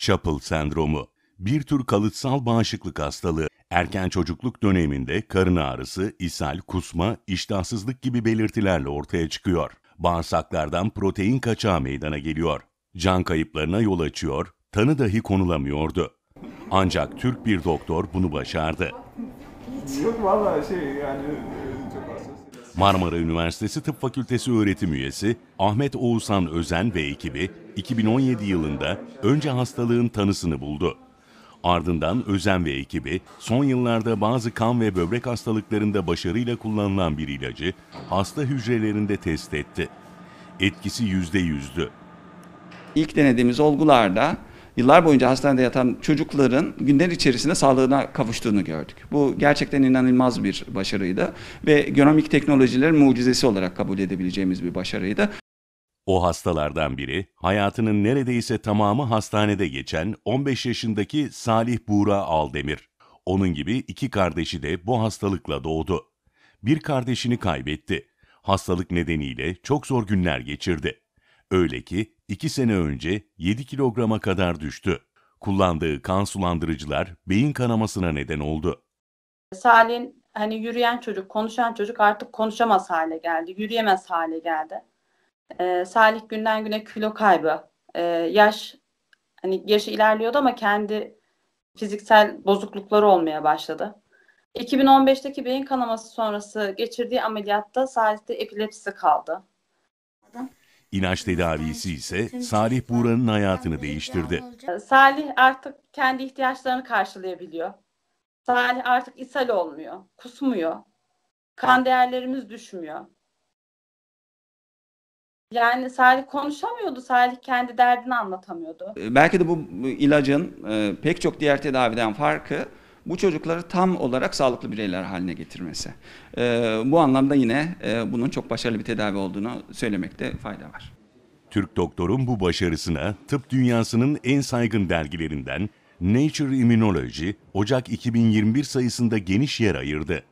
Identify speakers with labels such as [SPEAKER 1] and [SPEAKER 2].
[SPEAKER 1] Chapel sendromu bir tür kalıtsal bağışıklık hastalığı. Erken çocukluk döneminde karın ağrısı, ishal, kusma, iştahsızlık gibi belirtilerle ortaya çıkıyor. Bağırsaklardan protein kaçağı meydana geliyor. Can kayıplarına yol açıyor, tanı dahi konulamıyordu. Ancak Türk bir doktor bunu başardı
[SPEAKER 2] hiç. Yok valla şey yani e, çok hassas.
[SPEAKER 1] Marmara Üniversitesi Tıp Fakültesi öğretim üyesi Ahmet Oğuzhan Özen ve ekibi 2017 yılında önce hastalığın tanısını buldu. Ardından Özen ve ekibi son yıllarda bazı kan ve böbrek hastalıklarında başarıyla kullanılan bir ilacı hasta hücrelerinde test etti. Etkisi yüzde yüzdü. İlk denediğimiz
[SPEAKER 2] olgularda yıllar boyunca hastanede yatan çocukların günler içerisinde sağlığına kavuştuğunu gördük. Bu gerçekten inanılmaz bir başarıydı ve genomik teknolojilerin mucizesi
[SPEAKER 1] olarak kabul edebileceğimiz bir başarıydı. O hastalardan biri, hayatının neredeyse tamamı hastanede geçen 15 yaşındaki Salih Buğra Aldemir. Onun gibi iki kardeşi de bu hastalıkla doğdu. Bir kardeşini kaybetti. Hastalık nedeniyle çok zor günler geçirdi. Öyle ki 2 sene önce 7 kilograma kadar düştü. Kullandığı kan sulandırıcılar beyin kanamasına neden oldu.
[SPEAKER 3] Salih'in hani yürüyen çocuk, konuşan çocuk artık konuşamaz hale geldi, yürüyemez hale geldi. Ee, Salih günden güne kilo kaybı, ee, yaş hani yaşı ilerliyordu ama kendi fiziksel bozuklukları olmaya başladı. 2015'teki beyin kanaması sonrası geçirdiği ameliyatta Salih'te epilepsi kaldı.
[SPEAKER 1] İlaç tedavisi ise Salih Buğra'nın hayatını değiştirdi.
[SPEAKER 3] Salih artık kendi ihtiyaçlarını karşılayabiliyor. Salih artık ishal olmuyor, kusmuyor. Kan değerlerimiz düşmüyor. Yani Salih konuşamıyordu, Salih kendi derdini anlatamıyordu.
[SPEAKER 2] Belki de bu ilacın e, pek çok diğer tedaviden farkı bu çocukları tam olarak sağlıklı bireyler haline getirmesi. E, bu anlamda yine e, bunun çok başarılı bir tedavi olduğunu söylemekte fayda var.
[SPEAKER 1] Türk doktorun bu başarısına tıp dünyasının en saygın dergilerinden Nature Immunology Ocak 2021 sayısında geniş yer ayırdı.